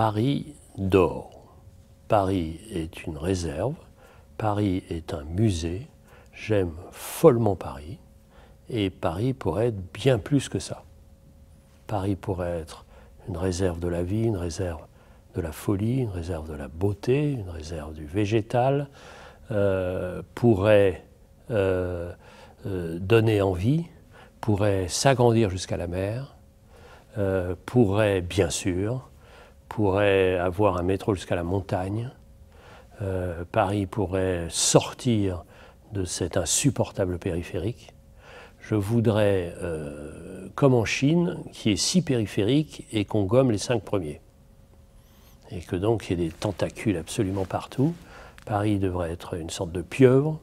Paris dort. Paris est une réserve, Paris est un musée, j'aime follement Paris, et Paris pourrait être bien plus que ça. Paris pourrait être une réserve de la vie, une réserve de la folie, une réserve de la beauté, une réserve du végétal, euh, pourrait euh, euh, donner envie, pourrait s'agrandir jusqu'à la mer, pourrait bien sûr pourrait avoir un métro jusqu'à la montagne. Euh, Paris pourrait sortir de cet insupportable périphérique. Je voudrais, euh, comme en Chine, qui est si périphérique et qu'on gomme les cinq premiers. Et que donc il y ait des tentacules absolument partout. Paris devrait être une sorte de pieuvre